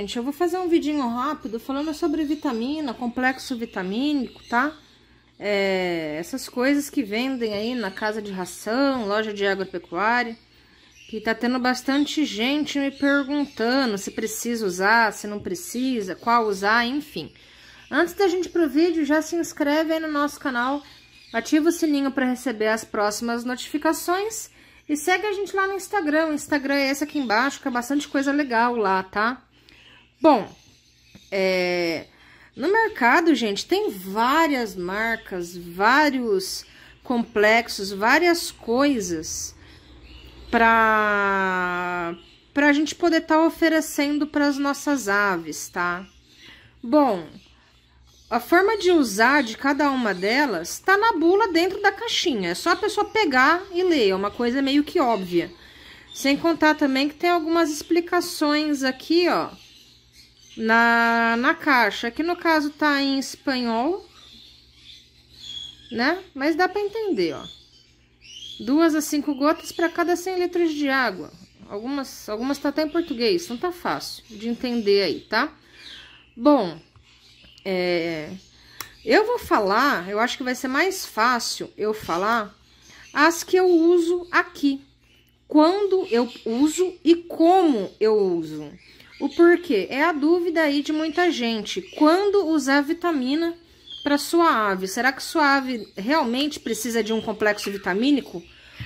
gente, eu vou fazer um vidinho rápido falando sobre vitamina, complexo vitamínico, tá? É, essas coisas que vendem aí na casa de ração, loja de agropecuária, que tá tendo bastante gente me perguntando se precisa usar, se não precisa, qual usar, enfim. Antes da gente ir pro vídeo, já se inscreve aí no nosso canal, ativa o sininho para receber as próximas notificações... E segue a gente lá no Instagram. O Instagram é esse aqui embaixo, que é bastante coisa legal lá, tá? Bom, é, no mercado, gente, tem várias marcas, vários complexos, várias coisas para para a gente poder estar tá oferecendo para as nossas aves, tá? Bom, a forma de usar de cada uma delas está na bula dentro da caixinha. É só a pessoa pegar e ler, é uma coisa meio que óbvia. Sem contar também que tem algumas explicações aqui, ó na, na caixa. Aqui no caso tá em espanhol, né? Mas dá para entender, ó. Duas a cinco gotas para cada 100 litros de água. Algumas, algumas tá até em português, então tá fácil de entender aí, tá? Bom, é, eu vou falar, eu acho que vai ser mais fácil eu falar as que eu uso aqui. Quando eu uso e como eu uso. O porquê? É a dúvida aí de muita gente. Quando usar vitamina para sua ave? Será que sua ave realmente precisa de um complexo vitamínico?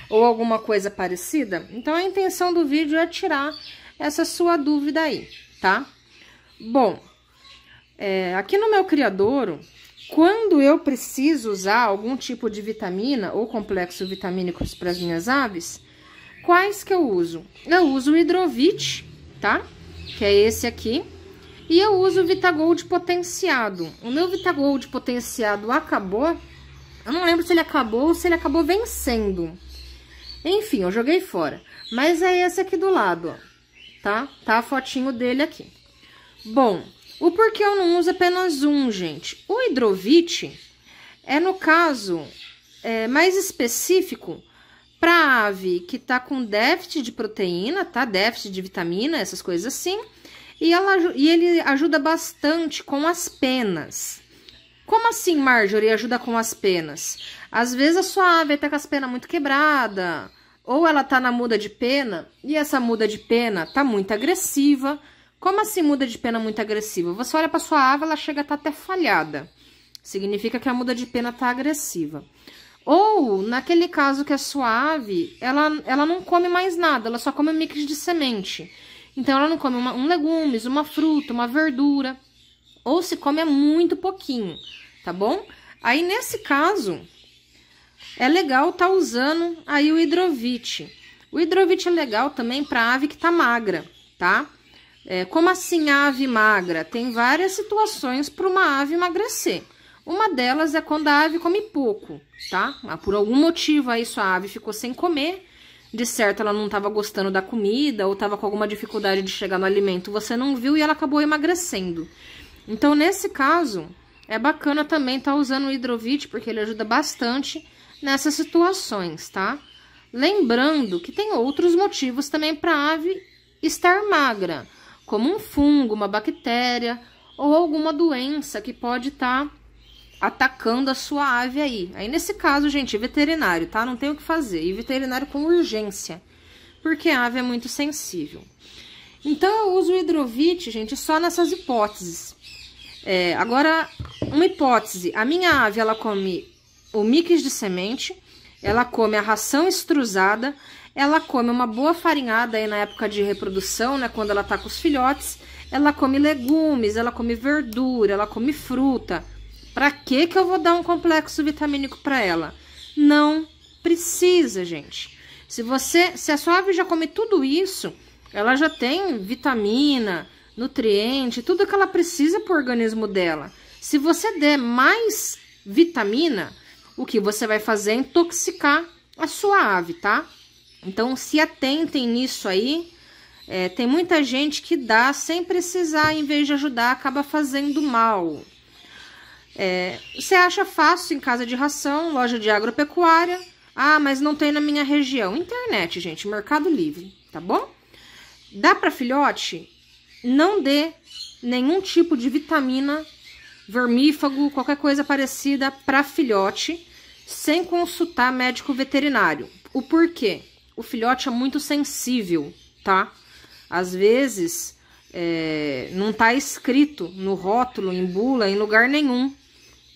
Ou alguma coisa parecida? Então, a intenção do vídeo é tirar essa sua dúvida aí, tá? Bom, é, aqui no meu criadouro, quando eu preciso usar algum tipo de vitamina ou complexo vitamínico para as minhas aves, quais que eu uso? Eu uso o Hidrovit, Tá? que é esse aqui. E eu uso o Vitagold potenciado. O meu Vitagold potenciado acabou. Eu não lembro se ele acabou ou se ele acabou vencendo. Enfim, eu joguei fora. Mas é esse aqui do lado, ó. Tá? Tá a fotinho dele aqui. Bom, o porquê eu não uso apenas um, gente? O hidrovite é, no caso, é, mais específico para ave que está com déficit de proteína, tá? Déficit de vitamina, essas coisas assim. E, ela, e ele ajuda bastante com as penas. Como assim, Marjorie, ajuda com as penas? Às vezes a sua ave está com as penas muito quebrada, ou ela está na muda de pena, e essa muda de pena está muito agressiva. Como assim muda de pena muito agressiva? Você olha para sua ave, ela chega a estar tá até falhada. Significa que a muda de pena está agressiva. Ou, naquele caso que é suave, ela, ela não come mais nada, ela só come um mix de semente. Então, ela não come uma, um legumes, uma fruta, uma verdura. Ou se come é muito pouquinho, tá bom? Aí, nesse caso, é legal tá usando aí o hidrovite. O hidrovite é legal também para ave que tá magra, tá? É, como assim ave magra? Tem várias situações para uma ave emagrecer. Uma delas é quando a ave come pouco, tá? Ah, por algum motivo aí sua ave ficou sem comer, de certo ela não estava gostando da comida ou estava com alguma dificuldade de chegar no alimento, você não viu e ela acabou emagrecendo. Então, nesse caso, é bacana também estar tá usando o hidrovite, porque ele ajuda bastante nessas situações, tá? Lembrando que tem outros motivos também para a ave estar magra, como um fungo, uma bactéria ou alguma doença que pode estar... Tá atacando a sua ave aí. Aí nesse caso, gente, veterinário, tá? Não tem o que fazer. E veterinário com urgência, porque a ave é muito sensível. Então eu uso o hidrovite, gente, só nessas hipóteses. É, agora, uma hipótese. A minha ave, ela come o mix de semente, ela come a ração extrusada, ela come uma boa farinhada aí na época de reprodução, né, quando ela tá com os filhotes, ela come legumes, ela come verdura, ela come fruta. Para que que eu vou dar um complexo vitamínico para ela? Não precisa, gente. Se você, se a sua ave já come tudo isso, ela já tem vitamina, nutriente, tudo que ela precisa para o organismo dela. Se você der mais vitamina, o que você vai fazer é intoxicar a sua ave, tá? Então se atentem nisso aí. É, tem muita gente que dá sem precisar, em vez de ajudar, acaba fazendo mal. É, você acha fácil em casa de ração, loja de agropecuária. Ah, mas não tem na minha região. Internet, gente, Mercado Livre, tá bom? Dá para filhote? Não dê nenhum tipo de vitamina, vermífago, qualquer coisa parecida para filhote, sem consultar médico veterinário. O porquê? O filhote é muito sensível, tá? Às vezes é, não tá escrito no rótulo, em bula, em lugar nenhum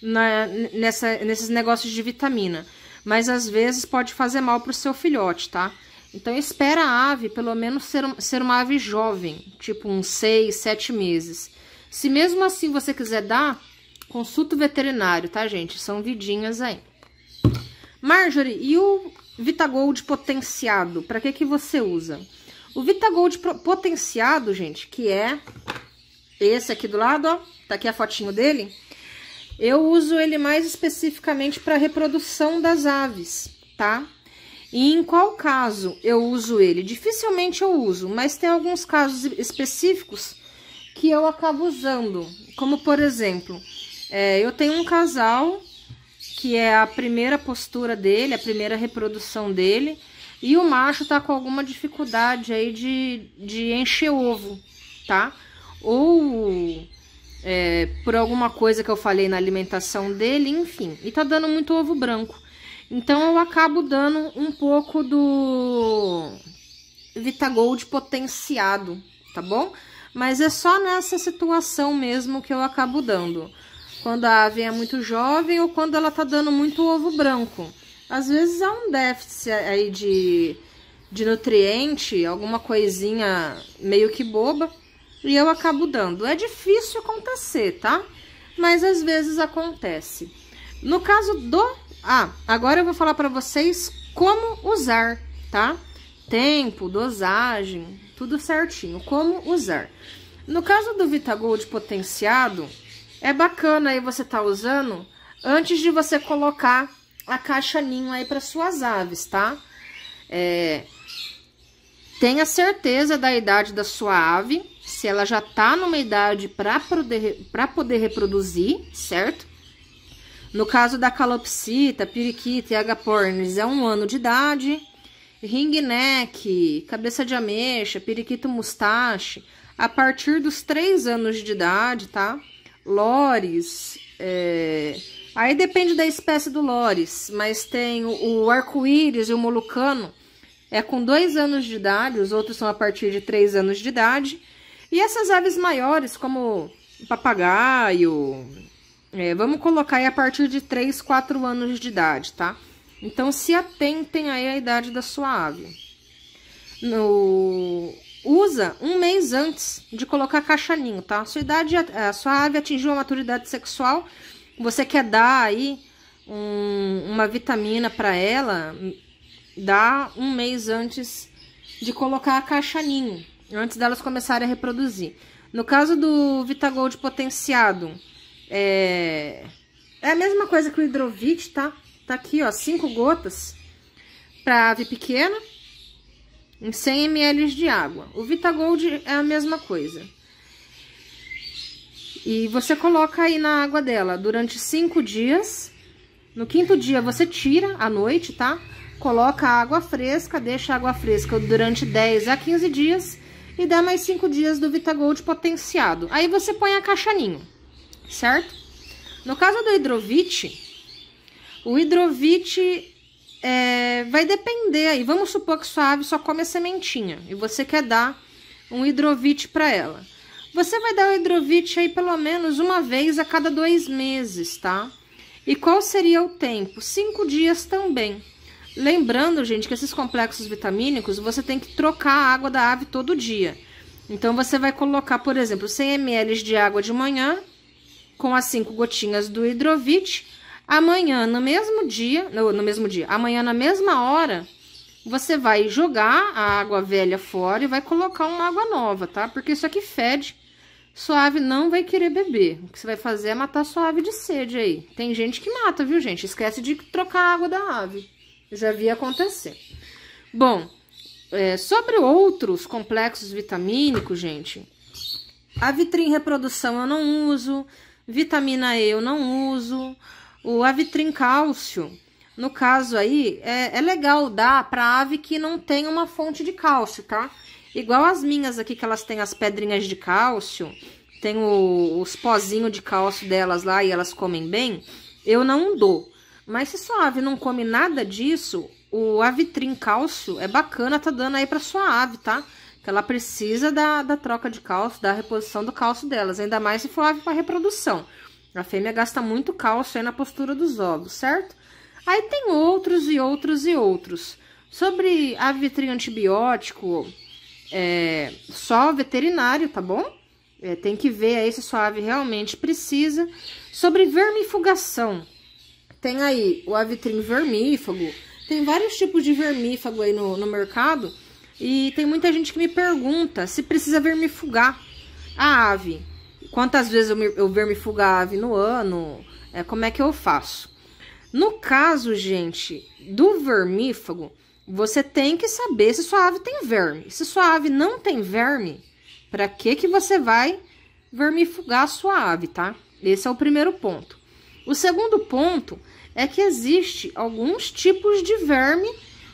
na, nessa, nesses negócios de vitamina. Mas às vezes pode fazer mal para o seu filhote, tá? Então espera a ave pelo menos ser, ser uma ave jovem, tipo uns 6, 7 meses. Se mesmo assim você quiser dar, consulta o veterinário, tá, gente? São vidinhas aí. Marjorie, e o Vitagold potenciado? Para que que você usa? O Vitagold potenciado, gente, que é esse aqui do lado, ó. Tá aqui a fotinho dele. Eu uso ele mais especificamente para reprodução das aves, tá? E em qual caso eu uso ele? Dificilmente eu uso, mas tem alguns casos específicos que eu acabo usando. Como, por exemplo, é, eu tenho um casal que é a primeira postura dele, a primeira reprodução dele, e o macho tá com alguma dificuldade aí de, de encher ovo, tá? Ou é, por alguma coisa que eu falei na alimentação dele, enfim. E tá dando muito ovo branco. Então eu acabo dando um pouco do Vitagold potenciado, tá bom? Mas é só nessa situação mesmo que eu acabo dando. Quando a ave é muito jovem ou quando ela tá dando muito ovo branco. Às vezes há um déficit aí de, de nutriente, alguma coisinha meio que boba e eu acabo dando. É difícil acontecer, tá? Mas às vezes acontece. No caso do... Ah, agora eu vou falar para vocês como usar, tá? Tempo, dosagem, tudo certinho. Como usar. No caso do Vitagold potenciado, é bacana aí você tá usando antes de você colocar a caixa ninho aí para suas aves, tá? É, Tenha certeza da idade da sua ave, se ela já está numa idade para poder, poder reproduzir, certo? No caso da calopsita, periquita e agapornis, é um ano de idade. Ringneck, cabeça de ameixa, periquito mustache, a partir dos três anos de idade, tá? Lores, é... aí depende da espécie do lores, mas tem o arco-íris e o molucano, é com dois anos de idade, os outros são a partir de três anos de idade. E essas aves maiores, como papagaio, é, vamos colocar aí a partir de três, quatro anos de idade, tá? Então, se atentem aí à idade da sua ave. No... Usa um mês antes de colocar caixaninho, tá? sua, idade, a sua ave atingiu a maturidade sexual, você quer dar aí um, uma vitamina para ela, dá um mês antes de colocar a caixa ninho, antes delas começarem a reproduzir. No caso do Vitagold potenciado, é, é a mesma coisa que o Hidrovit, tá? Tá aqui, ó, 5 gotas para ave pequena em 100 ml de água. O Vitagold é a mesma coisa. E você coloca aí na água dela durante 5 dias. No quinto dia você tira à noite, tá? Coloca água fresca, deixa a água fresca durante 10 a 15 dias e dá mais 5 dias do Vitagold potenciado. Aí você põe a caixa ninho, certo? No caso do hidrovite, o hidrovite é, vai depender aí. Vamos supor que sua ave só come a sementinha e você quer dar um hidrovite para ela. Você vai dar o hidrovite aí pelo menos uma vez a cada dois meses, tá? E qual seria o tempo? Cinco dias também. Lembrando, gente, que esses complexos vitamínicos, você tem que trocar a água da ave todo dia. Então, você vai colocar, por exemplo, 100 ml de água de manhã, com as 5 gotinhas do hidrovite. Amanhã, no mesmo dia, no, no mesmo dia, amanhã na mesma hora, você vai jogar a água velha fora e vai colocar uma água nova, tá? Porque isso aqui fede, sua ave não vai querer beber. O que você vai fazer é matar sua ave de sede aí. Tem gente que mata, viu, gente? Esquece de trocar a água da ave já vi acontecer. Bom, é, sobre outros complexos vitamínicos, gente, a vitrin reprodução eu não uso, vitamina E eu não uso, o avitrin cálcio, no caso aí, é, é legal dar para ave que não tem uma fonte de cálcio, tá? Igual as minhas aqui, que elas têm as pedrinhas de cálcio, tem o, os pozinhos de cálcio delas lá e elas comem bem, eu não dou. Mas se sua ave não come nada disso, o Avitrin Cálcio é bacana, tá dando aí pra sua ave, tá? Que ela precisa da, da troca de cálcio, da reposição do cálcio delas, ainda mais se for ave para reprodução. A fêmea gasta muito cálcio aí na postura dos ovos, certo? Aí tem outros e outros e outros. Sobre avitrin antibiótico, é, só veterinário, tá bom? É, tem que ver aí se sua ave realmente precisa. Sobre vermifugação, tem aí o avitrim vermífago, tem vários tipos de vermífago aí no, no mercado. E tem muita gente que me pergunta se precisa vermifugar a ave. Quantas vezes eu, eu vermifugar a ave no ano, é, como é que eu faço? No caso, gente, do vermífago, você tem que saber se sua ave tem verme. Se sua ave não tem verme, para que que você vai vermifugar a sua ave, tá? Esse é o primeiro ponto. O segundo ponto é que existe alguns tipos de verme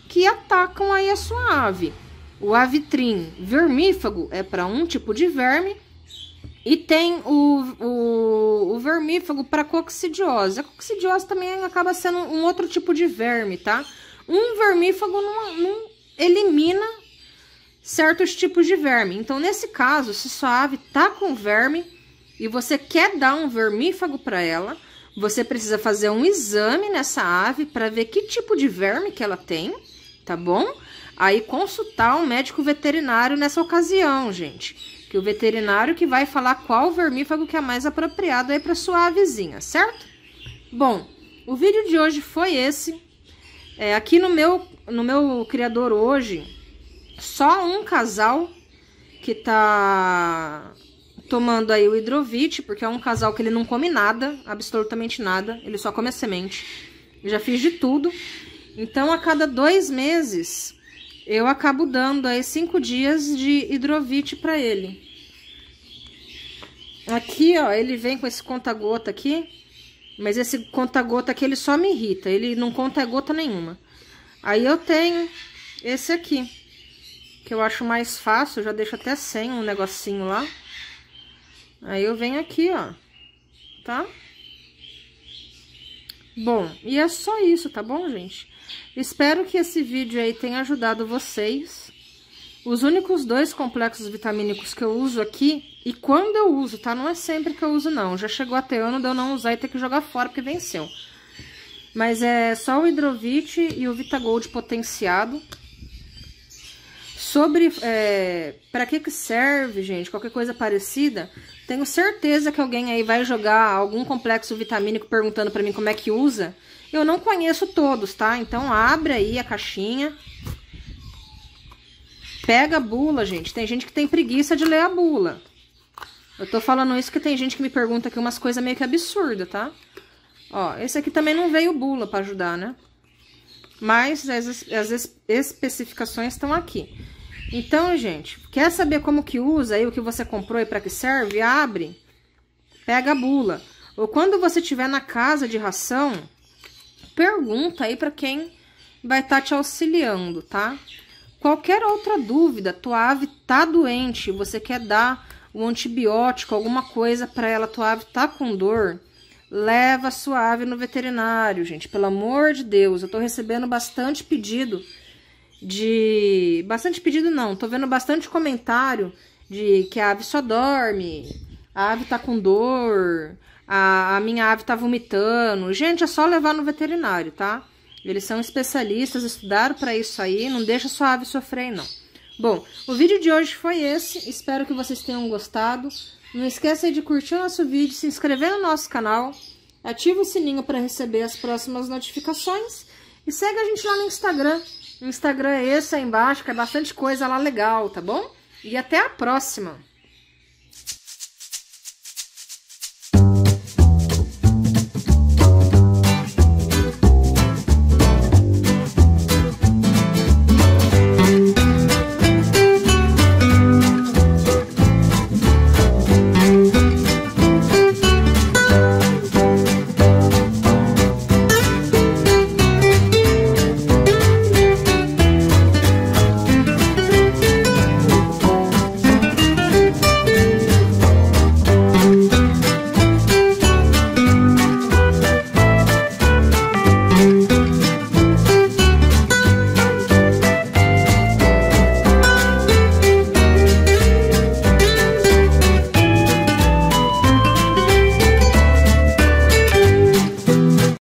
que atacam aí a sua ave. O avitrim vermífago é para um tipo de verme e tem o, o, o vermífago para coccidiose. A coccidiose também acaba sendo um outro tipo de verme, tá? Um vermífago não, não elimina certos tipos de verme. Então, nesse caso, se sua ave tá com verme e você quer dar um vermífago para ela, você precisa fazer um exame nessa ave para ver que tipo de verme que ela tem, tá bom? Aí consultar um médico veterinário nessa ocasião, gente. Que o veterinário que vai falar qual vermífago que é mais apropriado aí para sua avezinha, certo? Bom, o vídeo de hoje foi esse. É, aqui no meu, no meu criador hoje, só um casal que tá tomando aí o hidrovite, porque é um casal que ele não come nada, absolutamente nada, ele só come a semente. Eu já fiz de tudo. Então, a cada dois meses, eu acabo dando aí cinco dias de hidrovite para ele. Aqui, ó, ele vem com esse conta-gota aqui, mas esse conta-gota aqui ele só me irrita, ele não conta gota nenhuma. Aí eu tenho esse aqui, que eu acho mais fácil, já deixo até sem um negocinho lá. Aí eu venho aqui, ó, tá? Bom, e é só isso, tá bom, gente? Espero que esse vídeo aí tenha ajudado vocês. Os únicos dois complexos vitamínicos que eu uso aqui, e quando eu uso, tá? Não é sempre que eu uso, não. Já chegou até ano de eu não usar e ter que jogar fora, porque venceu. Mas é só o Hidrovite e o Vitagold potenciado. Sobre é, para que que serve, gente, qualquer coisa parecida, tenho certeza que alguém aí vai jogar algum complexo vitamínico perguntando para mim como é que usa. Eu não conheço todos, tá? Então abre aí a caixinha. Pega a bula, gente. Tem gente que tem preguiça de ler a bula. Eu tô falando isso que tem gente que me pergunta aqui umas coisas meio que absurdas, tá? Ó, esse aqui também não veio bula para ajudar, né? Mas as, as especificações estão aqui. Então, gente, quer saber como que usa aí o que você comprou e para que serve? Abre, pega a bula. Ou quando você estiver na casa de ração, pergunta aí para quem vai estar tá te auxiliando, tá? Qualquer outra dúvida, tua ave tá doente, você quer dar um antibiótico, alguma coisa para ela, tua ave tá com dor, leva a sua ave no veterinário, gente, pelo amor de Deus. Eu tô recebendo bastante pedido de. Bastante pedido não, tô vendo bastante comentário de que a ave só dorme, a ave tá com dor, a, a minha ave tá vomitando. Gente, é só levar no veterinário, tá? Eles são especialistas, estudaram para isso aí, não deixa sua ave sofrer, não. Bom, o vídeo de hoje foi esse, espero que vocês tenham gostado. Não esqueça de curtir o nosso vídeo, se inscrever no nosso canal, ativa o sininho para receber as próximas notificações e segue a gente lá no Instagram, o Instagram é esse aí embaixo, que é bastante coisa lá legal, tá bom? E até a próxima!